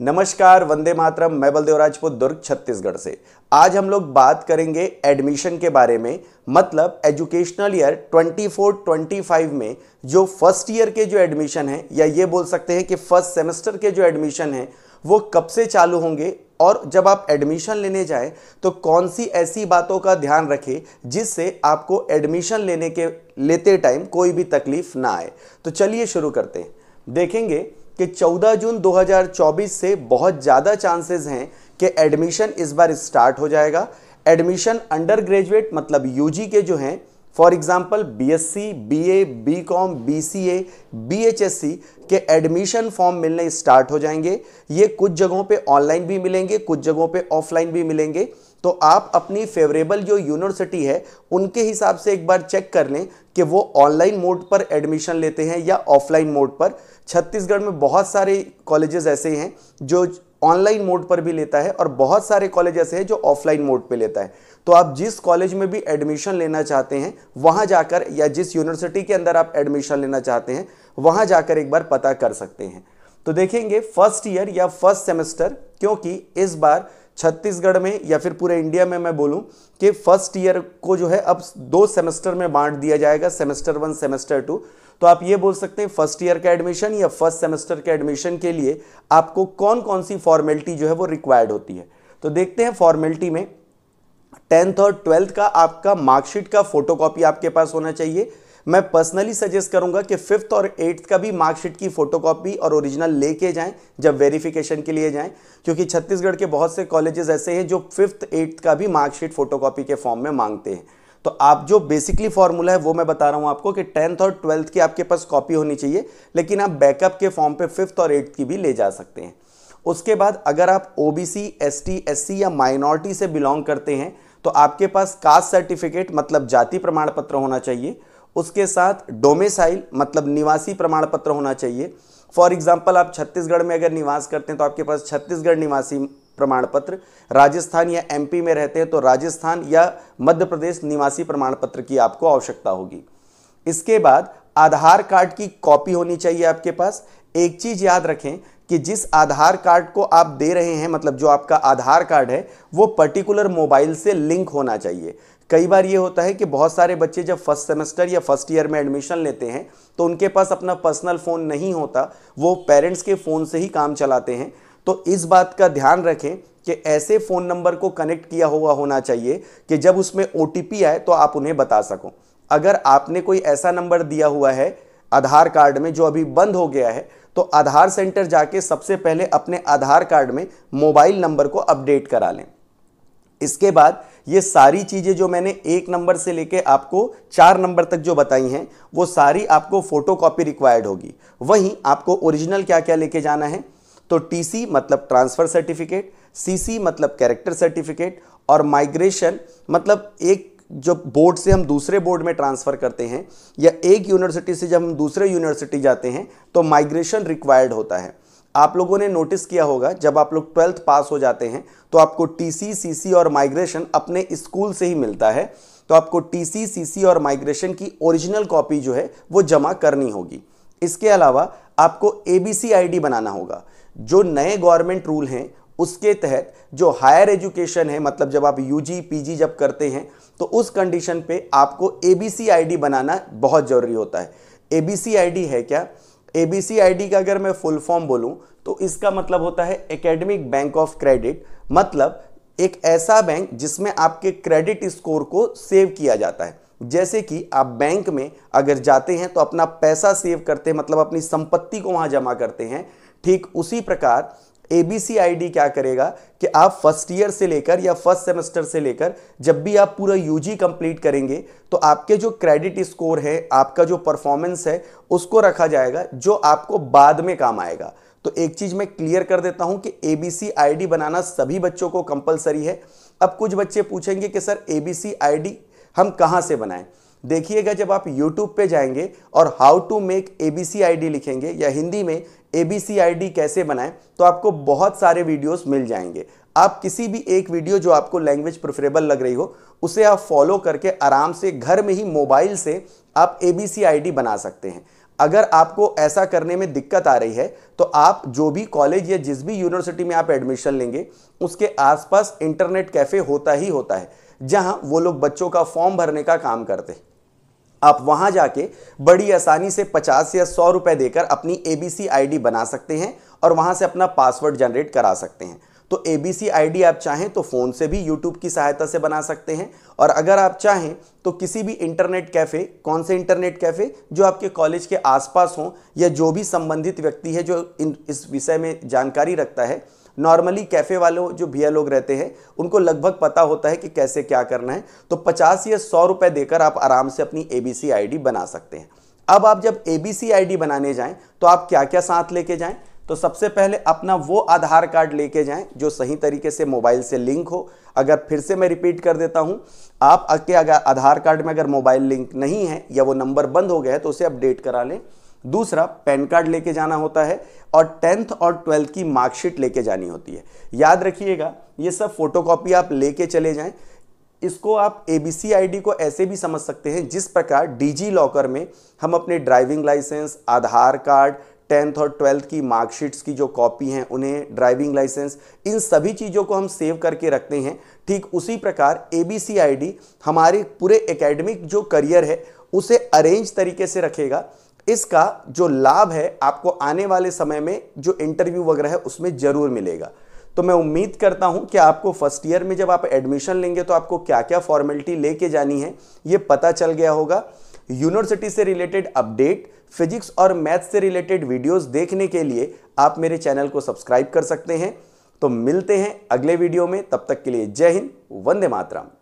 नमस्कार वंदे मातरम मैं बलदेव राजपूत दुर्ग छत्तीसगढ़ से आज हम लोग बात करेंगे एडमिशन के बारे में मतलब एजुकेशनल ईयर 24-25 में जो फर्स्ट ईयर के जो एडमिशन है या ये बोल सकते हैं कि फर्स्ट सेमेस्टर के जो एडमिशन है वो कब से चालू होंगे और जब आप एडमिशन लेने जाएं तो कौन सी ऐसी बातों का ध्यान रखें जिससे आपको एडमिशन लेने के लेते टाइम कोई भी तकलीफ ना आए तो चलिए शुरू करते हैं देखेंगे कि 14 जून 2024 से बहुत ज़्यादा चांसेस हैं कि एडमिशन इस बार स्टार्ट हो जाएगा एडमिशन अंडर ग्रेजुएट मतलब यूजी के जो हैं for example B S C B A B com B C A B H S C के एडमिशन फॉर्म मिलने स्टार्ट हो जाएंगे ये कुछ जगहों पे ऑनलाइन भी मिलेंगे कुछ जगहों पे ऑफलाइन भी मिलेंगे तो आप अपनी फेवरेबल जो यूनिवर्सिटी है उनके हिसाब से एक बार चेक कर लें कि वो ऑनलाइन मोड पर एडमिशन लेते हैं या ऑफलाइन मोड पर छत्तीसगढ़ में बहुत सारे कॉलेजेस ऐसे हैं जो ऑनलाइन मोड पर भी लेता है और बहुत सारे कॉलेज ऐसे हैं जो ऑफलाइन मोड पे लेता है तो आप जिस कॉलेज में भी एडमिशन लेना चाहते हैं वहाँ जाकर या जिस यूनिवर्सिटी के अंदर आप एडमिशन लेना चाहते हैं वहाँ जाकर एक बार पता कर सकते हैं तो देखेंगे फर्स्ट ईयर या फर्स्ट सेमेस्टर क्योंकि इस बार छत्तीसगढ़ में या फिर पूरे इंडिया में मैं बोलूं कि फर्स्ट ईयर को जो है अब दो सेमेस्टर में बांट दिया जाएगा सेमेस्टर वन सेमेस्टर टू तो आप ये बोल सकते हैं फर्स्ट ईयर का एडमिशन या फर्स्ट सेमेस्टर के एडमिशन के लिए आपको कौन कौन सी फॉर्मेलिटी जो है वो रिक्वायर्ड होती है तो देखते हैं फॉर्मेलिटी में टेंथ और ट्वेल्थ का आपका मार्कशीट का फोटोकॉपी आपके पास होना चाहिए मैं पर्सनली सजेस्ट करूंगा कि फिफ्थ और एट्थ का भी मार्कशीट की फोटोकॉपी और ओरिजिनल लेके जाएं जब वेरिफिकेशन के लिए जाएं क्योंकि छत्तीसगढ़ के बहुत से कॉलेजेस ऐसे हैं जो फिफ्थ एट्थ का भी मार्कशीट फोटोकॉपी के फॉर्म में मांगते हैं तो आप जो बेसिकली फॉर्मूला है वो मैं बता रहा हूँ आपको कि टेंथ और ट्वेल्थ की आपके पास कॉपी होनी चाहिए लेकिन आप बैकअप के फॉर्म पर फिफ्थ और एट्थ की भी ले जा सकते हैं उसके बाद अगर आप O B C S T S C या माइनॉरिटी से बिलोंग करते हैं तो आपके पास कास्ट सर्टिफिकेट मतलब जाति प्रमाण पत्र होना चाहिए उसके साथ डोमेसाइल मतलब निवासी प्रमाण पत्र होना चाहिए फॉर एग्जाम्पल आप छत्तीसगढ़ में अगर निवास करते हैं तो आपके पास छत्तीसगढ़ निवासी प्रमाण पत्र राजस्थान या एमपी में रहते हैं तो राजस्थान या मध्य प्रदेश निवासी प्रमाण पत्र की आपको आवश्यकता होगी इसके बाद आधार कार्ड की कॉपी होनी चाहिए आपके पास एक चीज़ याद रखें कि जिस आधार कार्ड को आप दे रहे हैं मतलब जो आपका आधार कार्ड है वो पर्टिकुलर मोबाइल से लिंक होना चाहिए कई बार ये होता है कि बहुत सारे बच्चे जब फर्स्ट सेमेस्टर या फर्स्ट ईयर में एडमिशन लेते हैं तो उनके पास अपना पर्सनल फ़ोन नहीं होता वो पेरेंट्स के फ़ोन से ही काम चलाते हैं तो इस बात का ध्यान रखें कि ऐसे फ़ोन नंबर को कनेक्ट किया हुआ होना चाहिए कि जब उसमें ओ आए तो आप उन्हें बता सको अगर आपने कोई ऐसा नंबर दिया हुआ है आधार कार्ड में जो अभी बंद हो गया है तो आधार सेंटर जाके सबसे पहले अपने आधार कार्ड में मोबाइल नंबर को अपडेट करा लें इसके बाद ये सारी चीज़ें जो मैंने एक नंबर से लेके आपको चार नंबर तक जो बताई हैं वो सारी आपको फ़ोटो कॉपी रिक्वायर्ड होगी वहीं आपको ओरिजिनल क्या क्या लेके जाना है तो टीसी मतलब ट्रांसफ़र सर्टिफिकेट सीसी मतलब कैरेक्टर सर्टिफिकेट और माइग्रेशन मतलब एक जब बोर्ड से हम दूसरे बोर्ड में ट्रांसफ़र करते हैं या एक यूनिवर्सिटी से जब हम दूसरे यूनिवर्सिटी जाते हैं तो माइग्रेशन रिक्वायर्ड होता है आप लोगों ने नोटिस किया होगा जब आप लोग ट्वेल्थ पास हो जाते हैं तो आपको टी सी और माइग्रेशन अपने स्कूल से ही मिलता है तो आपको टी सी और माइग्रेशन की ओरिजिनल कॉपी जो है वो जमा करनी होगी इसके अलावा आपको ए बी सी आई डी बनाना होगा जो नए गवर्नमेंट रूल हैं उसके तहत जो हायर एजुकेशन है मतलब जब आप यूजी पीजी जब करते हैं तो उस कंडीशन पे आपको एबीसी आईडी बनाना बहुत ज़रूरी होता है एबीसी आईडी है क्या एबीसी आईडी का अगर मैं फुल फॉर्म बोलूं तो इसका मतलब होता है एकेडमिक बैंक ऑफ क्रेडिट मतलब एक ऐसा बैंक जिसमें आपके क्रेडिट स्कोर को सेव किया जाता है जैसे कि आप बैंक में अगर जाते हैं तो अपना पैसा सेव करते हैं मतलब अपनी संपत्ति को वहां जमा करते हैं ठीक उसी प्रकार एबीसीआईडी क्या करेगा कि आप फर्स्ट ईयर से लेकर या फर्स्ट सेमेस्टर से लेकर जब भी आप पूरा यूजी कंप्लीट करेंगे तो आपके जो क्रेडिट स्कोर है आपका जो परफॉर्मेंस है उसको रखा जाएगा जो आपको बाद में काम आएगा तो एक चीज मैं क्लियर कर देता हूं कि एबीसी बनाना सभी बच्चों को कंपलसरी है अब कुछ बच्चे पूछेंगे कि सर एबीसी हम कहां से बनाएं देखिएगा जब आप यूट्यूब पे जाएंगे और how to make A B C I D लिखेंगे या हिंदी में ए बी सी आई डी कैसे बनाएं तो आपको बहुत सारे वीडियोस मिल जाएंगे आप किसी भी एक वीडियो जो आपको लैंग्वेज प्रेफरेबल लग रही हो उसे आप फॉलो करके आराम से घर में ही मोबाइल से आप ए बी सी आई डी बना सकते हैं अगर आपको ऐसा करने में दिक्कत आ रही है तो आप जो भी कॉलेज या जिस भी यूनिवर्सिटी में आप एडमिशन लेंगे उसके आसपास इंटरनेट कैफ़े होता ही होता है जहां वो लोग बच्चों का फॉर्म भरने का काम करते आप वहां जाके बड़ी आसानी से 50 या 100 रुपए देकर अपनी एबीसी आईडी बना सकते हैं और वहां से अपना पासवर्ड जनरेट करा सकते हैं तो एबीसी आईडी आप चाहें तो फ़ोन से भी यूट्यूब की सहायता से बना सकते हैं और अगर आप चाहें तो किसी भी इंटरनेट कैफ़े कौन से इंटरनेट कैफ़े जो आपके कॉलेज के आसपास हों या जो भी संबंधित व्यक्ति है जो इन इस विषय में जानकारी रखता है नॉर्मली कैफ़े वालों जो भैया लोग रहते हैं उनको लगभग पता होता है कि कैसे क्या करना है तो पचास या सौ रुपए देकर आप आराम से अपनी ए बी सी आई डी बना सकते हैं अब आप जब ए बी सी आई डी बनाने जाएं तो आप क्या क्या साथ लेके जाएं तो सबसे पहले अपना वो आधार कार्ड लेके जाएं जो सही तरीके से मोबाइल से लिंक हो अगर फिर से मैं रिपीट कर देता हूं आप अगर आधार कार्ड में अगर मोबाइल लिंक नहीं है या वो नंबर बंद हो गया है तो उसे अपडेट करा लें दूसरा पैन कार्ड लेके जाना होता है और टेंथ और ट्वेल्थ की मार्कशीट लेके जानी होती है याद रखिएगा ये सब फोटोकॉपी आप लेके चले जाएं इसको आप ए बी सी आई डी को ऐसे भी समझ सकते हैं जिस प्रकार डिजी लॉकर में हम अपने driving licence Aadhaar card tenth और ट्वेल्थ की मार्कशीट्स की जो कॉपी हैं उन्हें ड्राइविंग लाइसेंस इन सभी चीज़ों को हम सेव करके रखते हैं ठीक उसी प्रकार ए बी सी आई डी हमारे पूरे एकेडमिक जो करियर है उसे अरेंज तरीके से रखेगा इसका जो लाभ है आपको आने वाले समय में जो इंटरव्यू वगैरह है उसमें ज़रूर मिलेगा तो मैं उम्मीद करता हूं कि आपको फर्स्ट ईयर में जब आप एडमिशन लेंगे तो आपको क्या क्या फॉर्मेलिटी लेके जानी है ये पता चल गया होगा यूनिवर्सिटी से रिलेटेड अपडेट फिजिक्स और मैथ से रिलेटेड वीडियोस देखने के लिए आप मेरे चैनल को सब्सक्राइब कर सकते हैं तो मिलते हैं अगले वीडियो में तब तक के लिए जय हिंद वंदे मातराम